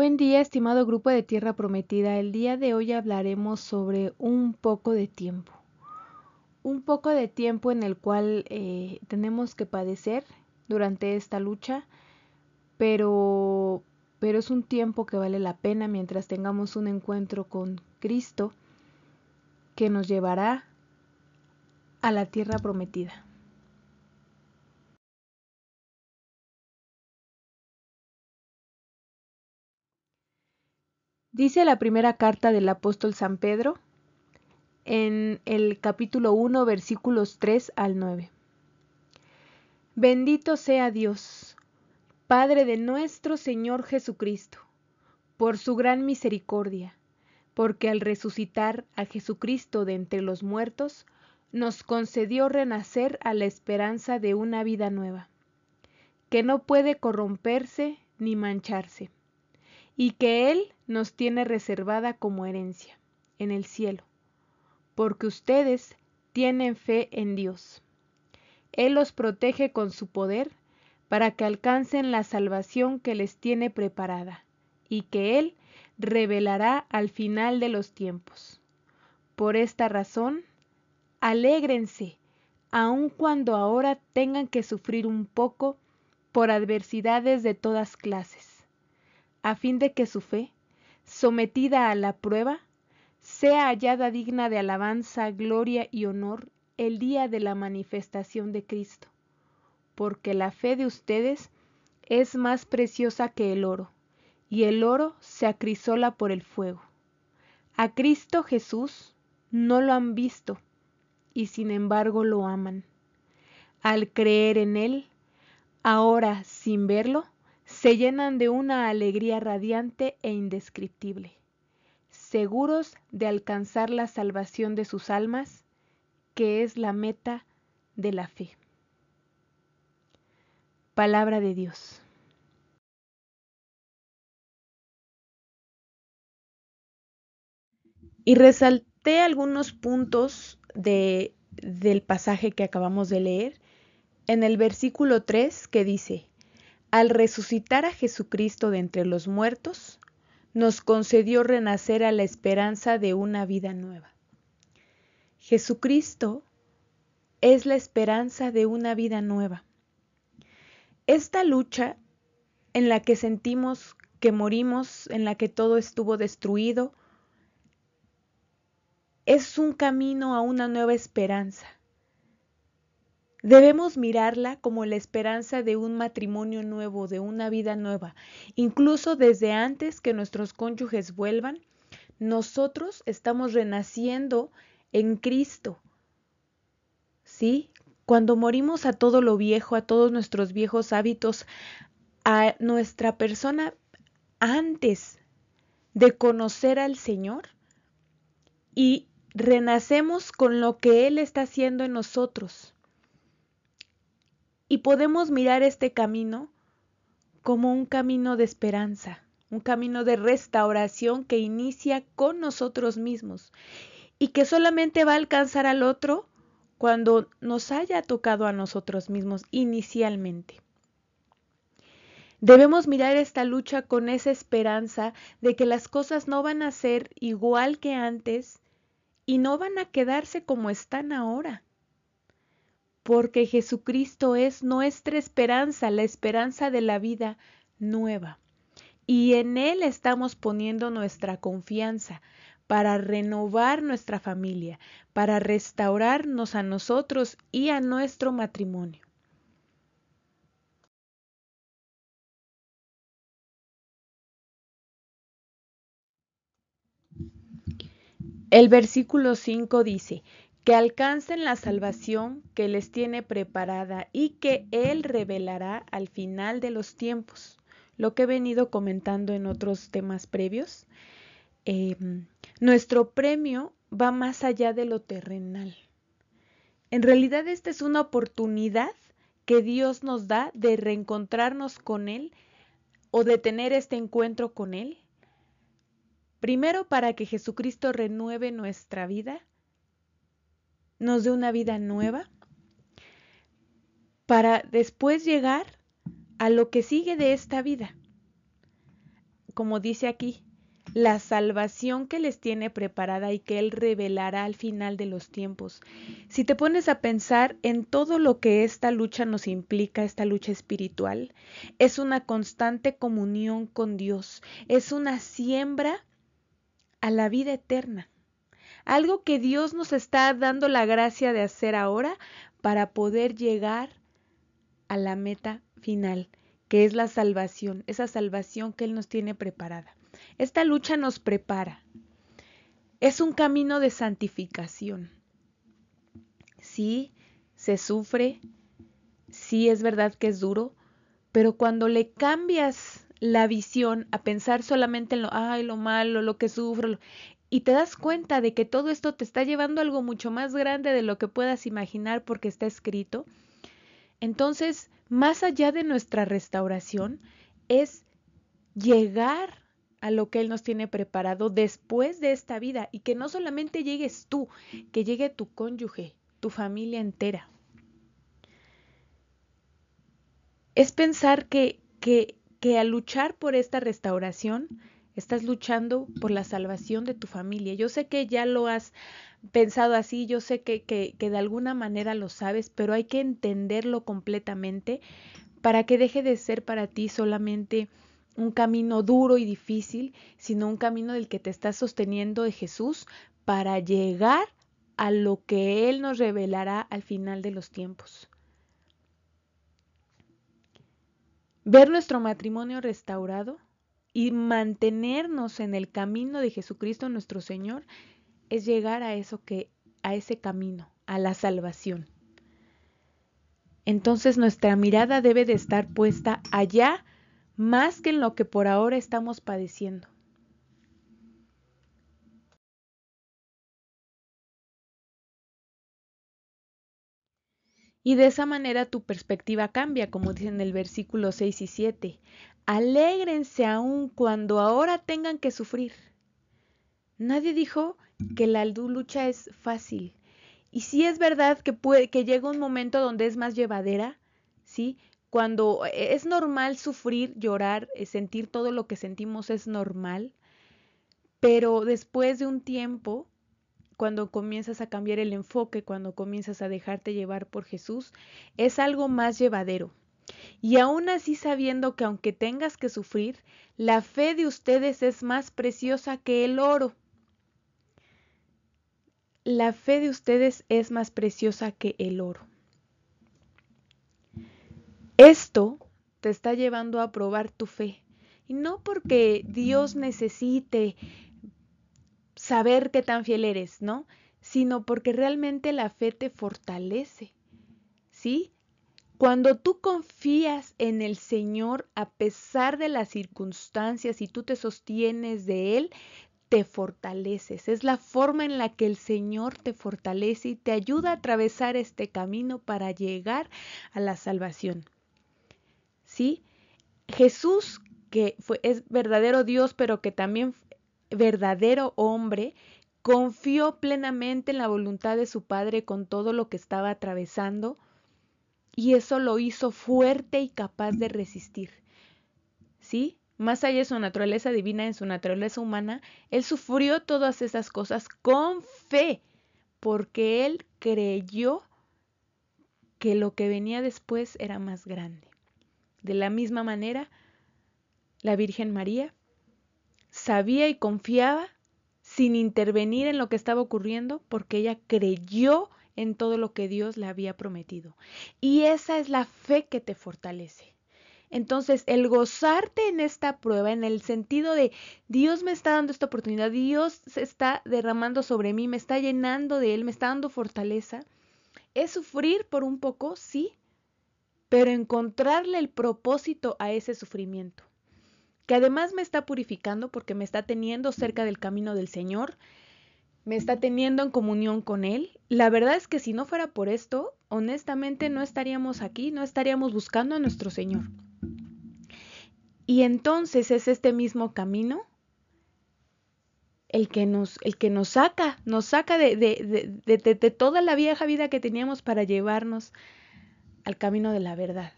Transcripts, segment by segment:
Buen día, estimado grupo de Tierra Prometida. El día de hoy hablaremos sobre un poco de tiempo. Un poco de tiempo en el cual eh, tenemos que padecer durante esta lucha, pero, pero es un tiempo que vale la pena mientras tengamos un encuentro con Cristo que nos llevará a la Tierra Prometida. Dice la primera carta del apóstol San Pedro en el capítulo 1 versículos 3 al 9. Bendito sea Dios, Padre de nuestro Señor Jesucristo, por su gran misericordia, porque al resucitar a Jesucristo de entre los muertos, nos concedió renacer a la esperanza de una vida nueva, que no puede corromperse ni mancharse y que Él nos tiene reservada como herencia en el cielo, porque ustedes tienen fe en Dios. Él los protege con su poder para que alcancen la salvación que les tiene preparada y que Él revelará al final de los tiempos. Por esta razón, alégrense, aun cuando ahora tengan que sufrir un poco por adversidades de todas clases a fin de que su fe, sometida a la prueba, sea hallada digna de alabanza, gloria y honor el día de la manifestación de Cristo, porque la fe de ustedes es más preciosa que el oro, y el oro se acrisola por el fuego. A Cristo Jesús no lo han visto, y sin embargo lo aman. Al creer en Él, ahora sin verlo, se llenan de una alegría radiante e indescriptible, seguros de alcanzar la salvación de sus almas, que es la meta de la fe. Palabra de Dios. Y resalté algunos puntos de, del pasaje que acabamos de leer en el versículo 3 que dice, al resucitar a Jesucristo de entre los muertos, nos concedió renacer a la esperanza de una vida nueva. Jesucristo es la esperanza de una vida nueva. Esta lucha en la que sentimos que morimos, en la que todo estuvo destruido, es un camino a una nueva esperanza Debemos mirarla como la esperanza de un matrimonio nuevo, de una vida nueva. Incluso desde antes que nuestros cónyuges vuelvan, nosotros estamos renaciendo en Cristo. ¿Sí? Cuando morimos a todo lo viejo, a todos nuestros viejos hábitos, a nuestra persona antes de conocer al Señor y renacemos con lo que Él está haciendo en nosotros. Y podemos mirar este camino como un camino de esperanza, un camino de restauración que inicia con nosotros mismos y que solamente va a alcanzar al otro cuando nos haya tocado a nosotros mismos inicialmente. Debemos mirar esta lucha con esa esperanza de que las cosas no van a ser igual que antes y no van a quedarse como están ahora porque Jesucristo es nuestra esperanza, la esperanza de la vida nueva. Y en Él estamos poniendo nuestra confianza para renovar nuestra familia, para restaurarnos a nosotros y a nuestro matrimonio. El versículo 5 dice, que alcancen la salvación que les tiene preparada y que Él revelará al final de los tiempos, lo que he venido comentando en otros temas previos. Em, nuestro premio va más allá de lo terrenal. En realidad esta es una oportunidad que Dios nos da de reencontrarnos con Él o de tener este encuentro con Él. Primero para que Jesucristo renueve nuestra vida nos dé una vida nueva para después llegar a lo que sigue de esta vida. Como dice aquí, la salvación que les tiene preparada y que Él revelará al final de los tiempos. Si te pones a pensar en todo lo que esta lucha nos implica, esta lucha espiritual, es una constante comunión con Dios, es una siembra a la vida eterna algo que Dios nos está dando la gracia de hacer ahora para poder llegar a la meta final, que es la salvación, esa salvación que Él nos tiene preparada. Esta lucha nos prepara. Es un camino de santificación. Sí, se sufre, sí es verdad que es duro, pero cuando le cambias la visión a pensar solamente en lo, ay, lo malo, lo que sufro, y te das cuenta de que todo esto te está llevando a algo mucho más grande de lo que puedas imaginar porque está escrito, entonces, más allá de nuestra restauración, es llegar a lo que Él nos tiene preparado después de esta vida y que no solamente llegues tú, que llegue tu cónyuge, tu familia entera. Es pensar que, que, que al luchar por esta restauración, estás luchando por la salvación de tu familia. Yo sé que ya lo has pensado así, yo sé que, de alguna manera lo sabes, pero hay que entenderlo completamente para que deje de ser para ti solamente un camino duro y difícil, sino un camino del que te estás sosteniendo de Jesús para llegar a lo que Él nos revelará al final de los tiempos. Ver nuestro matrimonio restaurado y mantenernos en el camino de Jesucristo nuestro Señor es llegar a eso que a ese camino, a la salvación. Entonces nuestra mirada debe de estar puesta allá más que en lo que por ahora estamos padeciendo. Y de esa manera tu perspectiva cambia, como dicen el versículo 6 y 7. Alégrense aún cuando ahora tengan que sufrir. Nadie dijo que la lucha es fácil. Y sí es verdad que, que llega un momento donde es más llevadera, ¿sí? Cuando es normal sufrir, llorar, eh, sentir todo lo que sentimos es normal, pero después de un tiempo, cuando comienzas a cambiar el enfoque, cuando comienzas a dejarte llevar por Jesús, es algo más llevadero. Y aún así sabiendo que aunque tengas que sufrir, la fe de ustedes es más preciosa que el oro. La fe de ustedes es más preciosa que el oro. Esto te está llevando a probar tu fe. Y no porque Dios necesite saber qué tan fiel eres, ¿no? Sino porque realmente la fe te fortalece. ¿Sí? Cuando tú confías en el Señor a pesar de las circunstancias y tú te sostienes de Él, te fortaleces. Es la forma en la que el Señor te fortalece y te ayuda a atravesar este camino para llegar a la salvación. ¿Sí? Jesús, que es verdadero Dios, pero que también verdadero hombre, confió plenamente en la voluntad de su Padre con todo lo que estaba atravesando y eso lo hizo fuerte y capaz de resistir. ¿Sí? Más allá de su naturaleza divina, en su naturaleza humana, él sufrió todas esas cosas con fe, porque él creyó que lo que venía después era más grande. De la misma manera, la Virgen María sabía y confiaba sin intervenir en lo que estaba ocurriendo porque ella creyó en todo lo que Dios le había prometido. Y esa es la fe que te fortalece. Entonces, el gozarte en esta prueba, en el sentido de Dios me está dando esta oportunidad, Dios se está derramando sobre mí, me está llenando de Él, me está dando fortaleza, es sufrir por un poco, sí, pero encontrarle el propósito a ese sufrimiento, que además me está purificando porque me está teniendo cerca del camino del Señor, me está teniendo en comunión con Él. La verdad es que si no fuera por esto, honestamente no estaríamos aquí, no estaríamos buscando a nuestro Señor. Y entonces es este mismo camino el que nos, el que nos saca, nos saca de, de, de, de toda la vieja vida que teníamos para llevarnos al camino de la verdad.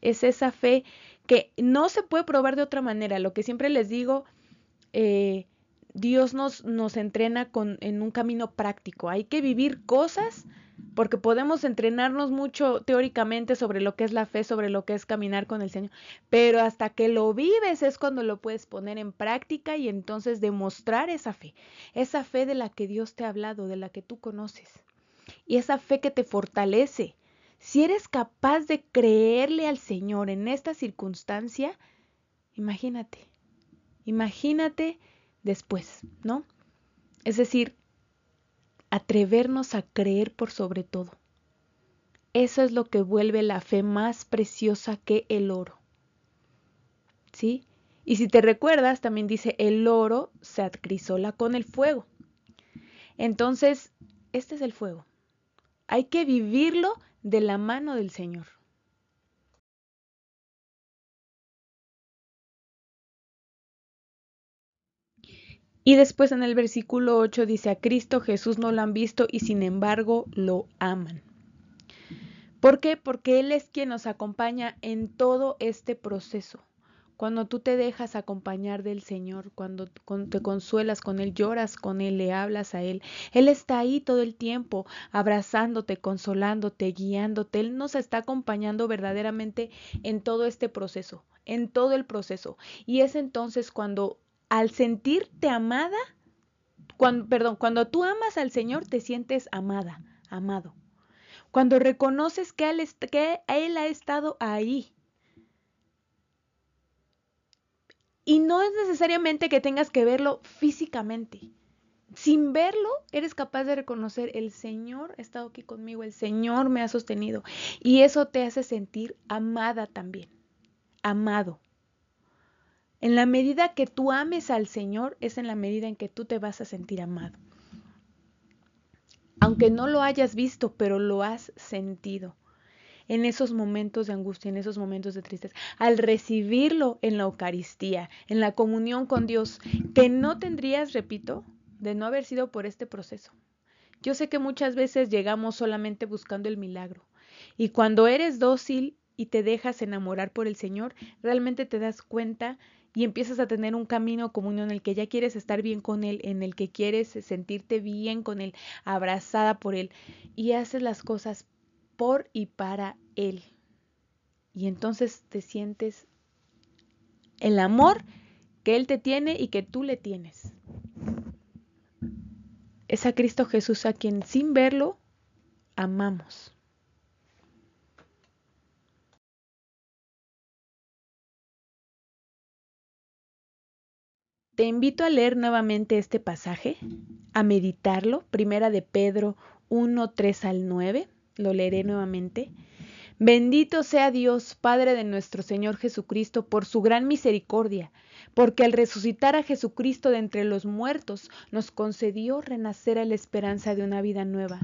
Es esa fe que no se puede probar de otra manera. Lo que siempre les digo, eh, Dios nos, nos entrena en un camino práctico. Hay que vivir cosas porque podemos entrenarnos mucho teóricamente sobre lo que es la fe, sobre lo que es caminar con el Señor, pero hasta que lo vives es cuando lo puedes poner en práctica y entonces demostrar esa fe, esa fe de la que Dios te ha hablado, de la que tú conoces, y esa fe que te fortalece. Si eres capaz de creerle al Señor en esta circunstancia, imagínate, imagínate después, ¿no? Es decir, atrevernos a creer por sobre todo. Eso es lo que vuelve la fe más preciosa que el oro. ¿Sí? Y si te recuerdas, también dice, el oro se acrisola con el fuego. Entonces, este es el fuego. Hay que vivirlo de la mano del Señor. Y después en el versículo 8 dice, a Cristo Jesús no lo han visto y sin embargo lo aman. ¿Por qué? Porque Él es quien nos acompaña en todo este proceso. Cuando tú te dejas acompañar del Señor, cuando te consuelas con Él, lloras con Él, le hablas a Él, Él está ahí todo el tiempo, abrazándote, consolándote, guiándote. Él nos está acompañando verdaderamente en todo este proceso, en todo el proceso. Y es entonces cuando al sentirte amada, cuando, perdón, cuando tú amas al Señor te sientes amada, amado. Cuando reconoces que él, que él ha estado ahí. Y no es necesariamente que tengas que verlo físicamente. Sin verlo, eres capaz de reconocer, el Señor ha estado aquí conmigo, el Señor me ha sostenido. Y eso te hace sentir amada también, amado. En la medida que tú ames al Señor, es en la medida en que tú te vas a sentir amado. Aunque no lo hayas visto, pero lo has sentido. En esos momentos de angustia, en esos momentos de tristeza, al recibirlo en la Eucaristía, en la comunión con Dios, que no tendrías, repito, de no haber sido por este proceso. Yo sé que muchas veces llegamos solamente buscando el milagro. Y cuando eres dócil y te dejas enamorar por el Señor, realmente te das cuenta y empiezas a tener un camino común en el que ya quieres estar bien con él, en el que quieres sentirte bien con él, abrazada por él y haces las cosas por y para él. Y entonces te sientes el amor que él te tiene y que tú le tienes. Es a Cristo Jesús a quien sin verlo amamos. Te invito a leer nuevamente este pasaje, a meditarlo, primera de Pedro 1, 3 al 9, lo leeré nuevamente. Bendito sea Dios, Padre de nuestro Señor Jesucristo, por su gran misericordia, porque al resucitar a Jesucristo de entre los muertos, nos concedió renacer a la esperanza de una vida nueva,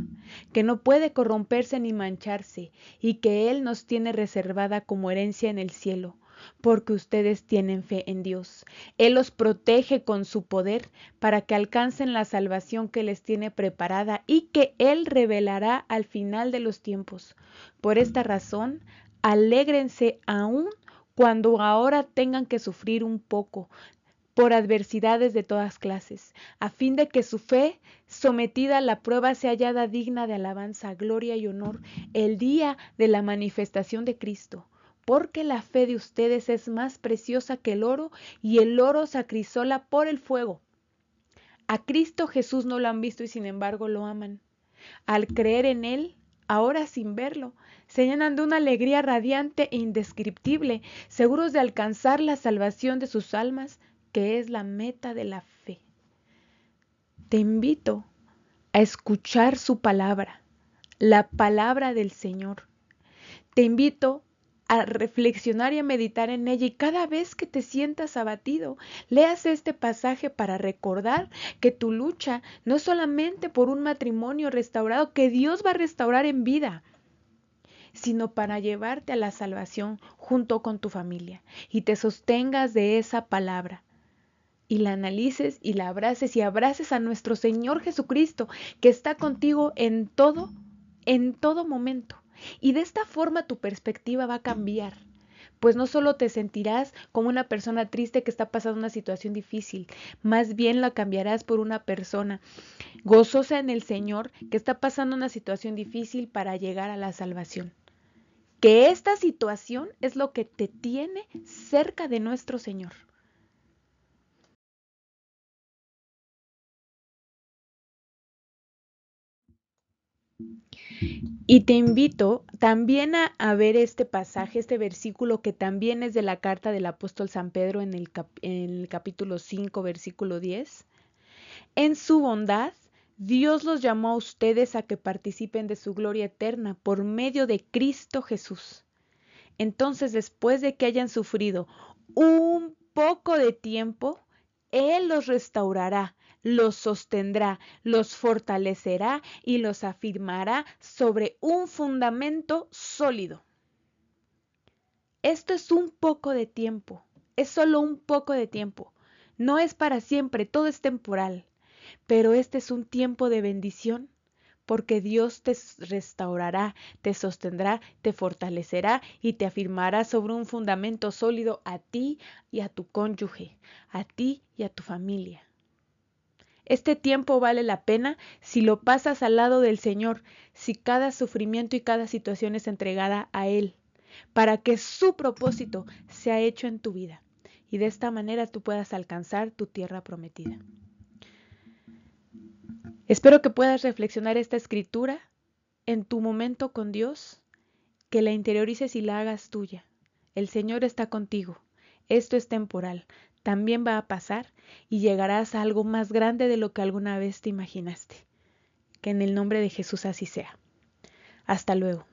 que no puede corromperse ni mancharse, y que Él nos tiene reservada como herencia en el cielo porque ustedes tienen fe en Dios. Él los protege con su poder para que alcancen la salvación que les tiene preparada y que Él revelará al final de los tiempos. Por esta razón, alégrense aún cuando ahora tengan que sufrir un poco por adversidades de todas clases, a fin de que su fe, sometida a la prueba, sea hallada digna de alabanza, gloria y honor el día de la manifestación de Cristo porque la fe de ustedes es más preciosa que el oro y el oro se por el fuego. A Cristo Jesús no lo han visto y sin embargo lo aman. Al creer en Él, ahora sin verlo, se llenan de una alegría radiante e indescriptible, seguros de alcanzar la salvación de sus almas, que es la meta de la fe. Te invito a escuchar su palabra, la palabra del Señor. Te invito a reflexionar y a meditar en ella y cada vez que te sientas abatido, leas este pasaje para recordar que tu lucha no es solamente por un matrimonio restaurado que Dios va a restaurar en vida, sino para llevarte a la salvación junto con tu familia y te sostengas de esa palabra y la analices y la abraces y abraces a nuestro Señor Jesucristo que está contigo en todo, en todo momento. Y de esta forma tu perspectiva va a cambiar pues no solo te sentirás como una persona triste que está pasando una situación difícil, más bien la cambiarás por una persona gozosa en el Señor que está pasando una situación difícil para llegar a la salvación. Que esta situación es lo que te tiene cerca de nuestro Señor. Y te invito también a, ver este pasaje, este versículo que también es de la carta del apóstol San Pedro en el capítulo 5, versículo 10. En su bondad, Dios los llamó a ustedes a que participen de su gloria eterna por medio de Cristo Jesús. Entonces, después de que hayan sufrido un poco de tiempo, Él los restaurará los sostendrá, los fortalecerá y los afirmará sobre un fundamento sólido. Esto es un poco de tiempo, es solo un poco de tiempo. No es para siempre, todo es temporal, pero este es un tiempo de bendición porque Dios te restaurará, te sostendrá, te fortalecerá y te afirmará sobre un fundamento sólido a ti y a tu cónyuge, a ti y a tu familia. Este tiempo vale la pena si lo pasas al lado del Señor, si cada sufrimiento y cada situación es entregada a Él, para que su propósito sea hecho en tu vida y de esta manera tú puedas alcanzar tu tierra prometida. Espero que puedas reflexionar esta escritura en tu momento con Dios, que la interiorices y la hagas tuya. El Señor está contigo. Esto es temporal también va a pasar y llegarás a algo más grande de lo que alguna vez te imaginaste. Que en el nombre de Jesús así sea. Hasta luego.